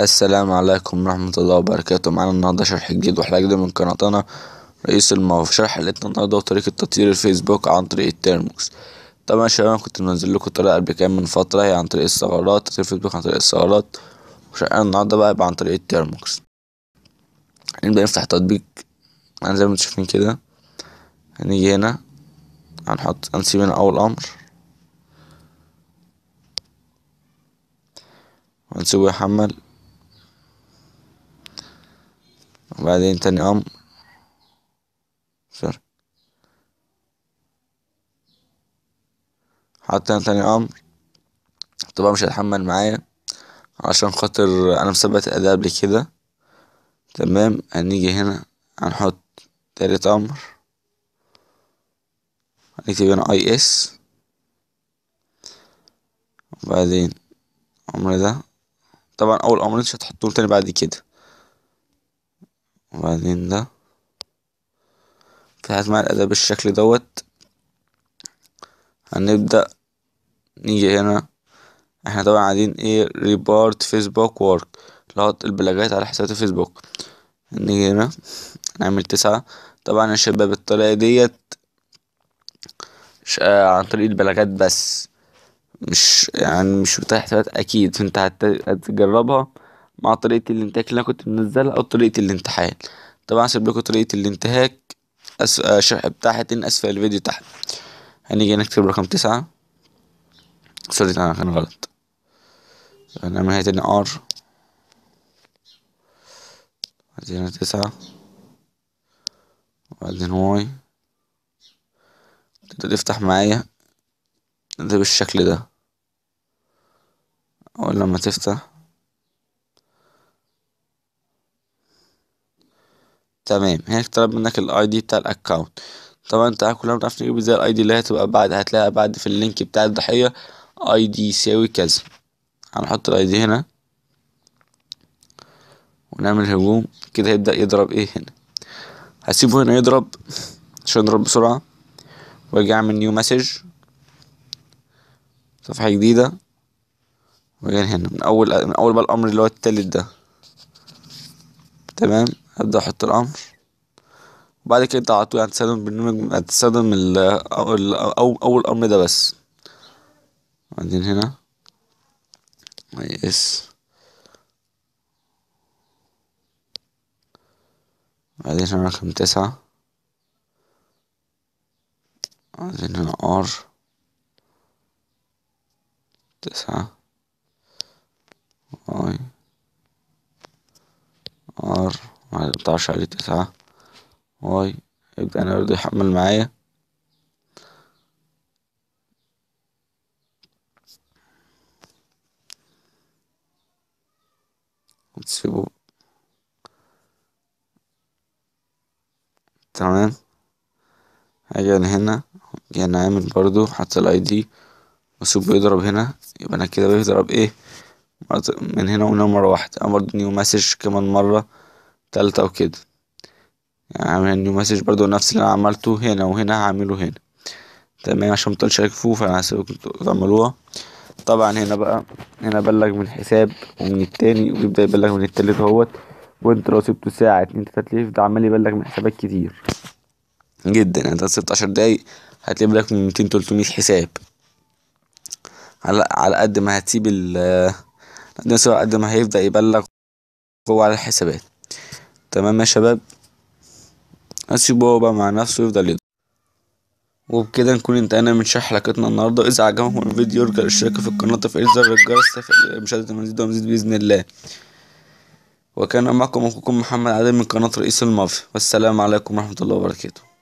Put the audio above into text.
السلام عليكم ورحمة الله وبركاته معانا النهاردة شرح جديد وحلقة جديدة من قناتنا رئيس الموقف شرح حلقتنا النهاردة وطريقة تطيير الفيسبوك عن طريق التيرموكس طبعا يا شباب كنت منزل لكم طريقة قبل كام من فترة هي عن طريق الثغرات تطوير الفيسبوك عن طريق الثغرات وشرحنا النهاردة بقى يبقى عن طريق التيرموكس نبدأ نفتح تطبيق يعني زي ما انتم شايفين كده هنيجي هنا هنحط هنسيب هنا أول أمر هنسيبه يحمل بعدين تاني أمر سوري حتى تاني أمر طبعا مش هيتحمل معايا عشان خاطر أنا مثبت الأداء قبل كده تمام هنيجي هنا هنحط تالت أمر هنكتب هنا أي إس وبعدين الأمر ده طبعا أول أمر مش هتحطه تاني بعد كده وبعدين ده في حاجة اسمها الأداة بالشكل دوت هنبدأ نيجي هنا احنا طبعا عايزين ايه ريبارت فيسبوك وورك لقط البلاجات على حسابات الفيسبوك نيجي هنا نعمل تسعة طبعا يا شباب الطريقة ديت آه، عن طريق البلاجات بس مش يعني مش بتاع حسابات اكيد فانت هتجربها مع طريقة الانتهاك اللي انا كنت منزلها او طريقة الامتحان طبعا هسيب لكم طريقة الانتهاك أس... الشرح آه، بتاعها تاني اسفل الفيديو تحت هنيجي نكتب رقم تسعة سوري انا كان غلط هنعملها تاني ار بعدين تسعة وبعدين واي تبدأ تفتح معايا ده بالشكل ده أول لما تفتح تمام هناك طلب منك الاي دي بتاع الاكونت طبعا انت كلنا بنعرف نجيب ازاي الاي دي اللي هتبقى بعد هتلاقيها بعد في اللينك بتاع الضحيه اي دي يساوي كذا هنحط الاي دي هنا ونعمل هجوم كده هيبدا يضرب ايه هنا هسيبه هنا يضرب عشان يضرب بسرعه وارجع اعمل نيو مسج صفحه جديده وارجع هنا من اول من اول بقى الامر اللي هو التالت ده تمام هبدأ أحط الأمر وبعد كده أنت على طول هتستخدم يعني البرنامج هتستخدم ال أول, أول, أمر ده بس بعدين هنا اس بعدين هنا رقم تسعة بعدين هنا ار تسعة اي على عشرة على تسعة واي يبقى أنا برضه يحمل معايا وتسيبه تمام هاجي أنا هنا يعني أنا عامل برضه حتى الاي دي وأسيبه بيضرب هنا يبقى أنا كده بيضرب إيه من هنا وهنا مرة واحدة أنا برضه نيو مسج كمان مرة تالتة وكده يعني نيو مسج برضو نفس اللي انا عملته هنا وهنا هعمله هنا تمام عشان مطلش يكفوه فانا هسيبكم تعملوها طبعا هنا بقى هنا بلغ من حساب ومن التاني ويبدأ يبلغ من التالت اهوت وانت لو سبته ساعة اتنين تلاتة تلف ده عمال يبلغ من حسابات كتير جدا يعني انت سبت عشر دقايق هتلاقي بلغ من ميتين تلتمية حساب على على قد ما هتسيب ال قد ما هيبدأ يبلغ هو على الحسابات تمام يا شباب هسيبه هو بقى مع نفسه يفضل يضحك وبكده نكون انتهينا من شرح حلقتنا النهارده اذا عجبكم الفيديو يرجى الاشتراك في القناه وتفعيل زر الجرس لمشاهده المزيد ومزيد باذن الله وكان معكم اخوكم محمد عادل من قناه رئيس المافيا والسلام عليكم ورحمه الله وبركاته